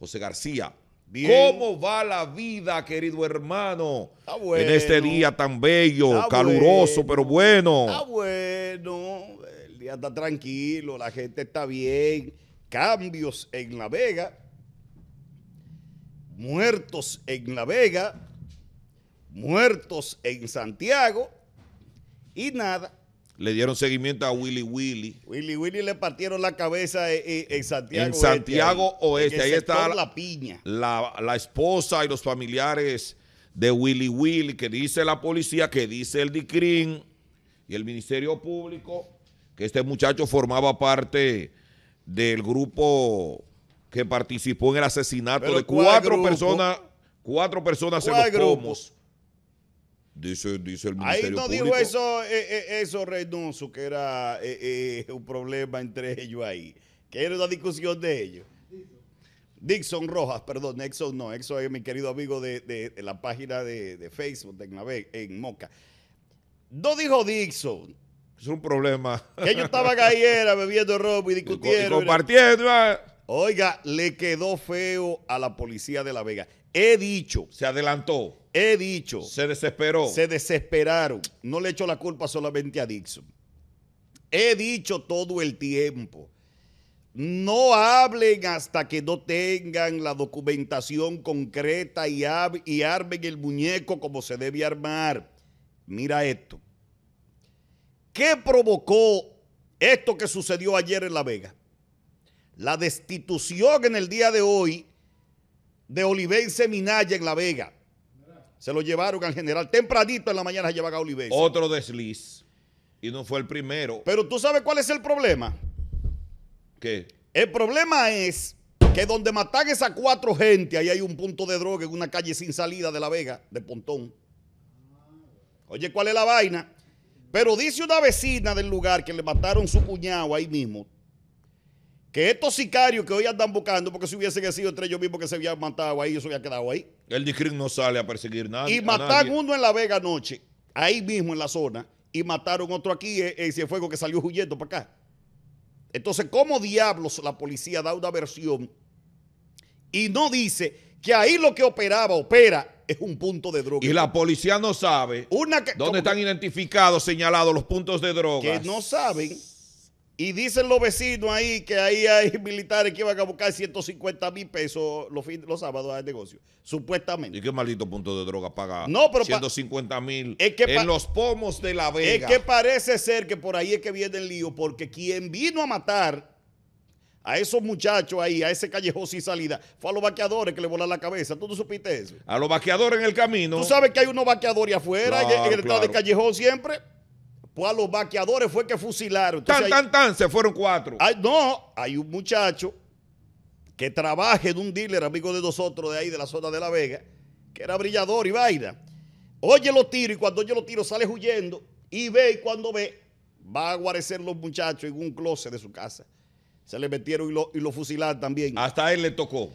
José García. ¿Cómo va la vida, querido hermano? En este día tan bello, caluroso, pero bueno. Está bueno, el día está tranquilo, la gente está bien. Cambios en La Vega, muertos en La Vega, muertos en Santiago y nada, le dieron seguimiento a Willy Willy. Willy Willy le partieron la cabeza eh, eh, en, Santiago Oeste. En este, Santiago Oeste. Ahí está la, piña. La, esposa y los familiares de Willy Willy, que dice la policía, que dice el DICRIN y el Ministerio Público, que este muchacho formaba parte del grupo que participó en el asesinato de cuatro personas, cuatro personas en los pomos Dice, el Ahí no dijo eso, eh, eh, eso Reynoso, que era eh, un problema entre ellos ahí, que era una discusión de ellos. Dixon Rojas, perdón, Exxon no, Exxon es mi querido amigo de, la página de, Facebook de Vega en Moca. No dijo Dixon. Es un problema. Que ellos estaban ahí, era bebiendo ropa y discutiendo. Y compartiendo. Oiga, le quedó feo a la policía de La Vega. He dicho. Se adelantó. He dicho. Se desesperó. Se desesperaron. No le echo la culpa solamente a Dixon. He dicho todo el tiempo. No hablen hasta que no tengan la documentación concreta y, y armen el muñeco como se debe armar. Mira esto. ¿Qué provocó esto que sucedió ayer en La Vega? La destitución en el día de hoy de Olivey Seminaya en La Vega. Se lo llevaron al general. Tempranito en la mañana se llevan a Olivey. Otro desliz. Y no fue el primero. Pero tú sabes cuál es el problema. ¿Qué? El problema es que donde matan esas cuatro gente, ahí hay un punto de droga en una calle sin salida de La Vega, de Pontón. Oye, ¿cuál es la vaina? Pero dice una vecina del lugar que le mataron su cuñado ahí mismo que estos sicarios que hoy andan buscando, porque si hubiesen sido entre ellos mismos que se habían matado ahí, eso había quedado ahí. El discrim no sale a perseguir nada. Y mataron uno en La Vega anoche, ahí mismo en la zona, y mataron otro aquí ese eh, fuego que salió huyendo para acá. Entonces, ¿cómo diablos la policía da una versión y no dice que ahí lo que operaba, opera es un punto de droga. Y la policía no sabe Una dónde están identificados, señalados los puntos de droga. Que no saben y dicen los vecinos ahí que ahí hay militares que iban a buscar 150 mil pesos los, los sábados al negocio, supuestamente. ¿Y qué maldito punto de droga paga no, pero 150 mil en los pomos de la vega? Es que parece ser que por ahí es que viene el lío, porque quien vino a matar a esos muchachos ahí, a ese callejón sin salida, fue a los vaqueadores que le volaron la cabeza. ¿Tú no supiste eso? A los vaqueadores en el camino. Tú sabes que hay unos vaqueadores afuera, en el estado de callejón siempre pues a los vaqueadores fue que fusilaron. tan, tan, tan, se fueron cuatro. no, hay un muchacho que trabaja en un dealer, amigo de nosotros de ahí, de la zona de La Vega, que era brillador y vaina. Oye los tiros y cuando oye los tiro sale huyendo y ve y cuando ve va a guarecer los muchachos en un closet de su casa. Se le metieron y lo, y lo fusilaron también. Hasta él le tocó.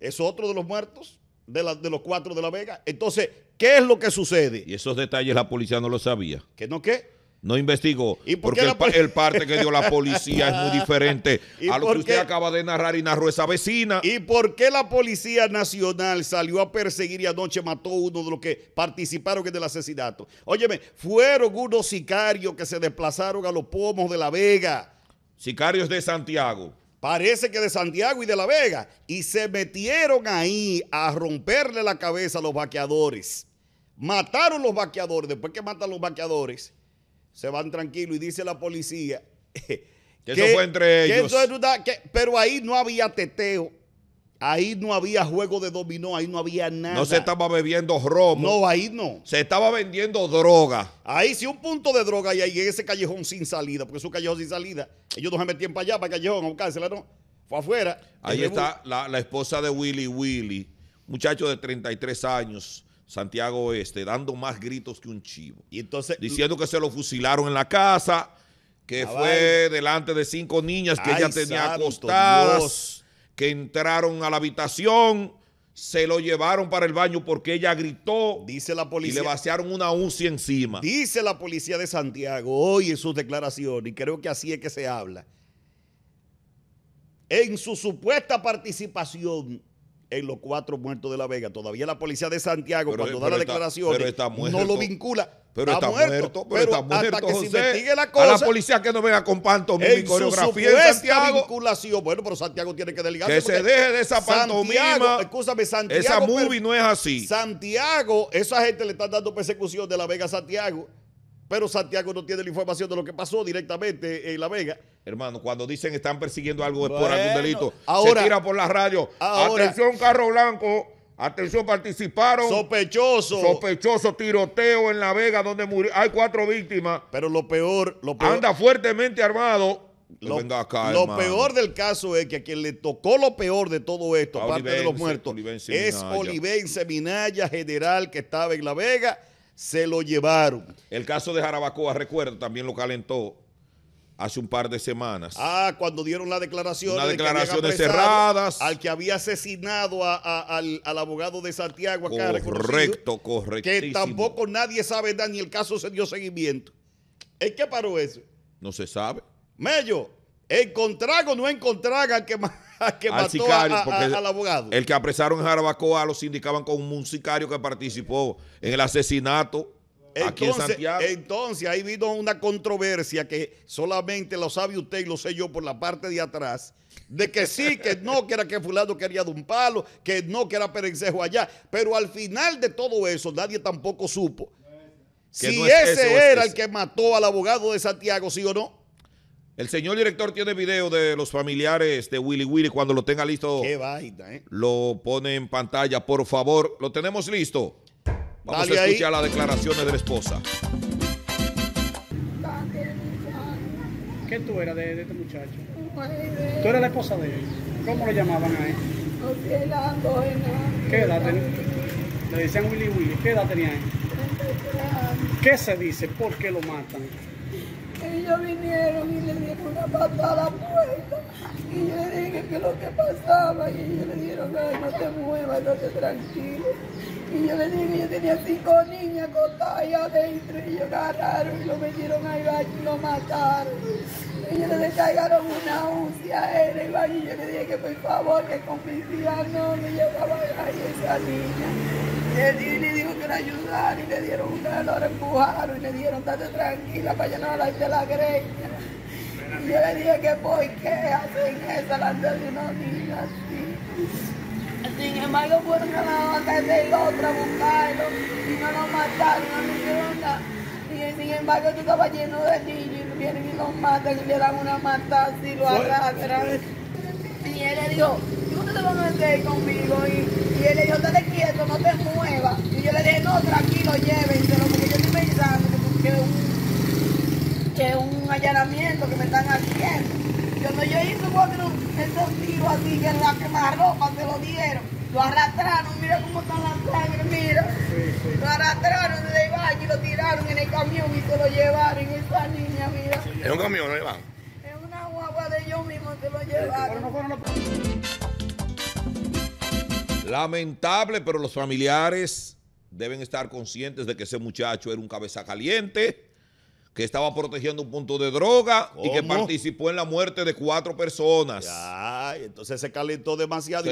Es otro de los muertos de, los cuatro de La Vega. Entonces, ¿qué es lo que sucede? Y esos detalles la policía no lo sabía. ¿Qué no qué? No investigó. ¿Y por porque el, parte que dio la policía es muy diferente a lo que usted acaba de narrar y narró esa vecina. ¿Y por qué la Policía Nacional salió a perseguir y anoche mató uno de los que participaron en el asesinato? Óyeme, fueron unos sicarios que se desplazaron a los pomos de La Vega. Sicarios de Santiago parece que de Santiago y de La Vega, y se metieron ahí a romperle la cabeza a los vaqueadores. Mataron los vaqueadores, después que matan los vaqueadores, se van tranquilos y dice la policía que, eso fue entre ellos. pero ahí no había teteo. Ahí no había juego de dominó, ahí no había nada. No se estaba bebiendo romo. No, ahí no. Se estaba vendiendo droga. Ahí sí un punto de droga y ahí en ese callejón sin salida, porque es un callejón sin salida. Ellos no se metían para allá, para el callejón, a buscársela, no. Fue afuera. Ahí está la, esposa de Willy Willy, muchacho de 33 años, Santiago Este, dando más gritos que un chivo. Y entonces. Diciendo que se lo fusilaron en la casa, que fue delante de cinco niñas que ya ella tenía acostadas que entraron a la habitación, se lo llevaron para el baño porque ella gritó. Dice la policía. Y le vaciaron una UCI encima. Dice la policía de Santiago hoy en sus declaraciones, y creo que así es que se habla. En su supuesta participación en los cuatro muertos de La Vega. Todavía la policía de Santiago, cuando da la declaración, no lo vincula. está, muerto, pero, hasta que se investigue la cosa. A la policía que no venga con pantomima y coreografía su en Santiago. vinculación. Bueno, pero Santiago tiene que delegar Que se deje de esa pantomima. Santiago. Esa movie no es así. Santiago, esa gente le está dando persecución de La Vega a Santiago. Pero Santiago no tiene la información de lo que pasó directamente en La Vega. Hermano, cuando dicen están persiguiendo algo es por algún delito. Ahora, se tira por la radio. Atención, carro blanco. Atención, participaron. Sospechoso. Sospechoso tiroteo en La Vega donde murió. Hay cuatro víctimas. Pero lo peor, lo peor. Anda fuertemente armado. Lo, peor del caso es que a quien le tocó lo peor de todo esto, aparte de los muertos, es Olivense Minaya, general que estaba en La Vega se lo llevaron. El caso de Jarabacoa, recuerdo, también lo calentó hace un par de semanas. Ah, cuando dieron la declaración. Las declaraciones de cerradas. Al que había asesinado al, abogado de Santiago. Acá Correcto, correcto. Que tampoco nadie sabe, ni el caso se dio seguimiento. ¿En qué paró eso? No se sabe. Mello, encontrago o no al que más que mató al abogado. El que apresaron en Jarabacoa lo sindicaban con un sicario que participó en el asesinato. Entonces, en entonces, ahí vino una controversia que solamente lo sabe usted y lo sé yo por la parte de atrás, de que sí, que no, que era que fulano quería de un palo, que no, que era perencejo allá. Pero al final de todo eso, nadie tampoco supo si ese, era el que mató al abogado de Santiago, sí o no. El señor director tiene video de los familiares de Willy Willy. Cuando lo tenga listo, ¿eh? lo pone en pantalla, por favor. Lo tenemos listo. Vamos a escuchar las declaraciones de la esposa. ¿Qué tú eras de, este muchacho? Pues, ¿Tú eras la esposa de él? ¿Cómo le llamaban a él? ¿Qué edad tenía? Le decían Willy Willy. ¿Qué edad tenía él? ¿Qué se dice? ¿Por qué lo matan? ellos vinieron y le dieron una patada a la puerta. Y yo le dije que lo que pasaba. Y ellos le dijeron, ay, no te muevas, no te tranquilo. Y yo le dije, yo tenía cinco niñas cortadas ahí adentro. Y ellos agarraron y lo metieron al baño y lo mataron. Ellos le cagaron una UCI a él, baño. Y yo le dije que por favor, que con no me llevaba ahí esa niña. Y le dijo que le ayudara y le dieron una lo empujaron y le dieron estate tranquila para la de la greña. Y yo le dije que por qué hacen eso alante de una niña así. Sin embargo fueron a la vaca de la otra a buscarlo y no lo mataron, no lo hicieron nada. Y sin embargo yo estaba lleno de niños y vienen y los matan y le dan una matada y lo arrastran. Y él le dijo, conmigo? Y, él le dijo, dale quieto, no te muevas. Y yo le dije, no, tranquilo, llévenselo, porque yo estoy pensando que, es un, allanamiento que me están haciendo. Cuando yo hice cuatro, esos tiros así, que en la ropa se lo dieron. Lo arrastraron, mira cómo está la sangre, mira. Lo arrastraron desde el valle y lo tiraron en el camión y se lo llevaron. esa niña, mira. ¿Es un camión, no Iván? Es una guagua de ellos mismos, se lo llevaron. Lamentable, pero los familiares deben estar conscientes de que ese muchacho era un cabeza caliente, que estaba protegiendo un punto de droga y que participó en la muerte de cuatro personas. entonces se calentó demasiado.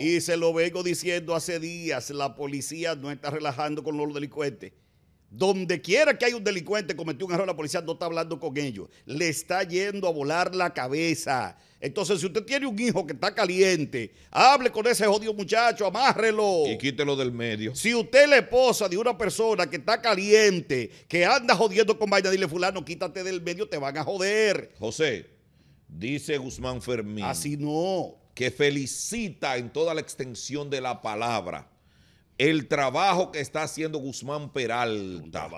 y, y se lo vengo diciendo hace días, la policía no está relajando con los delincuentes. Donde quiera que hay un delincuente cometió un error, la policía no está hablando con ellos. Le está yendo a volar la cabeza. Entonces, si usted tiene un hijo que está caliente, hable con ese jodido muchacho, amárrelo. Y quítelo del medio. Si usted es la esposa de una persona que está caliente, que anda jodiendo con vaina, dile fulano, quítate del medio, te van a joder. José, dice Guzmán Fermín. Así no. Que felicita en toda la extensión de la palabra el trabajo que está haciendo Guzmán Peralta.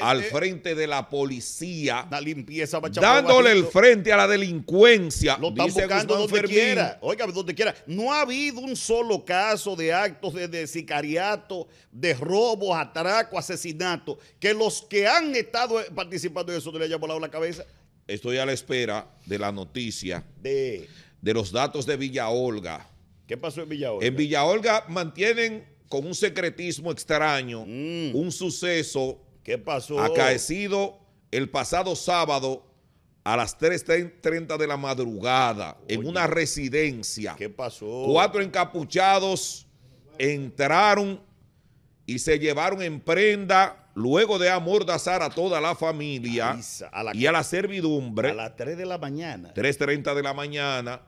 Al frente de la policía. La limpieza, Dándole el frente a la delincuencia. Lo buscando donde quiera. Oiga, donde quiera. No ha habido un solo caso de actos de, sicariato, de robo, atraco, asesinato, que los que han estado eh, participando en eso no le haya volado la cabeza. Estoy a la espera de la noticia. De... De los datos de Villa Olga. ¿Qué pasó en Villa Olga? En Villa Olga mantienen con un secretismo extraño mm. un suceso que pasó? acaecido el pasado sábado a las 3.30 de la madrugada en una residencia. ¿Qué pasó? Cuatro encapuchados entraron y se llevaron en prenda luego de amordazar a toda la familia y a la servidumbre. A las 3 de la mañana. 3.30 de la mañana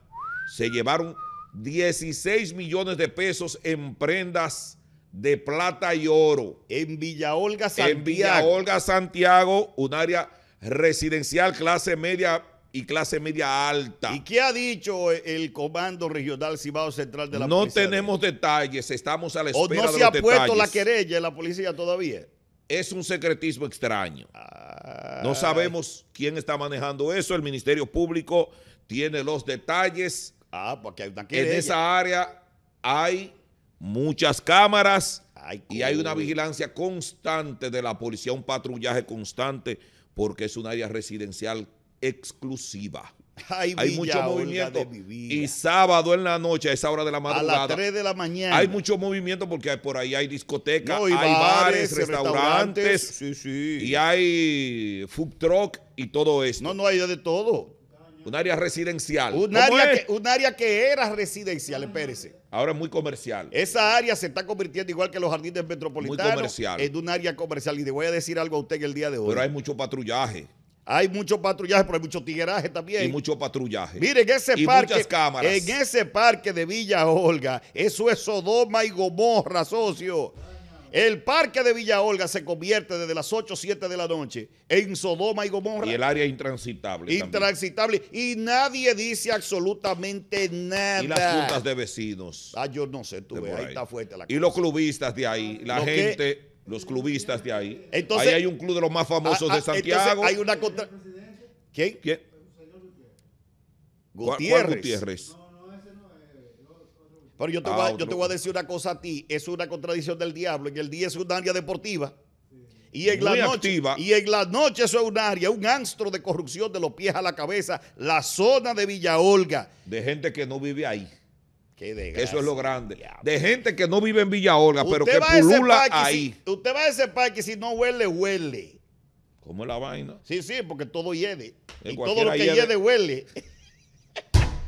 se llevaron 16 millones de pesos en prendas de plata y oro. En Villa Olga, Santiago. En Villa Olga, Santiago, un área residencial clase media y clase media alta. ¿Y qué ha dicho el Comando Regional Cibao Central de la no Policía? No tenemos detalles, estamos a la espera de detalles. ¿O no se ha puesto la querella en la policía todavía? Es un secretismo extraño. Ah. No sabemos quién está manejando eso. El Ministerio Público tiene los detalles. Ah, porque hay una querella. En esa área hay muchas cámaras y hay una vigilancia constante de la policía, un patrullaje constante, porque es un área residencial exclusiva. hay mucho movimiento. Y sábado en la noche, a esa hora de la madrugada. A las 3 de la mañana. Hay mucho movimiento porque por ahí hay discotecas, hay bares, restaurantes. Y hay food truck y todo eso. No, no, hay de todo. Un área residencial. Un área, que, un área que era residencial, espérese. Ahora es muy comercial. Esa área se está convirtiendo, igual que los jardines metropolitanos, muy comercial. en un área comercial. Y le voy a decir algo a usted el día de hoy. Pero hay mucho patrullaje. Hay mucho patrullaje, pero hay mucho tigueraje también. Y mucho patrullaje. Miren, ese y parque. Muchas cámaras. En ese parque de Villa Olga, eso es Sodoma y Gomorra, socio. El parque de Villa Olga se convierte desde las 8 o 7 de la noche en Sodoma y Gomorra. Y el área intransitable. Intransitable. Y nadie dice absolutamente nada. Y las juntas de vecinos. Ah, yo no sé, tú ves, ahí. está fuerte la Y los clubistas de ahí, la gente, los clubistas de ahí. Entonces, ahí hay un club de los más famosos ah, ah, de Santiago. Hay una contra... ¿Quién? ¿Quién? Gutiérrez. Gutiérrez. Pero yo te, ah, voy, a, decir una cosa a ti, es una contradicción del diablo. En el día es un área deportiva. Y en, la noche, y en la noche eso es un área, un anstro de corrupción de los pies a la cabeza, la zona de Villa Olga. De gente que no vive ahí. eso es lo grande. De gente que no vive en Villa Olga, pero que pulula ahí. usted va a ese parque y si no huele, huele. ¿Cómo es la vaina? Sí, sí, porque todo hiede. y todo lo que hiede huele.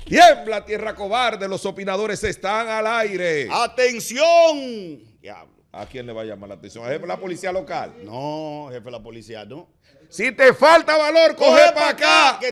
Tiembla tierra cobarde, los opinadores están al aire. Atención. ¿A quién le va a llamar la atención? ¿A jefe de la policía local? No, jefe de la policía no. Si te falta valor, coge, para acá.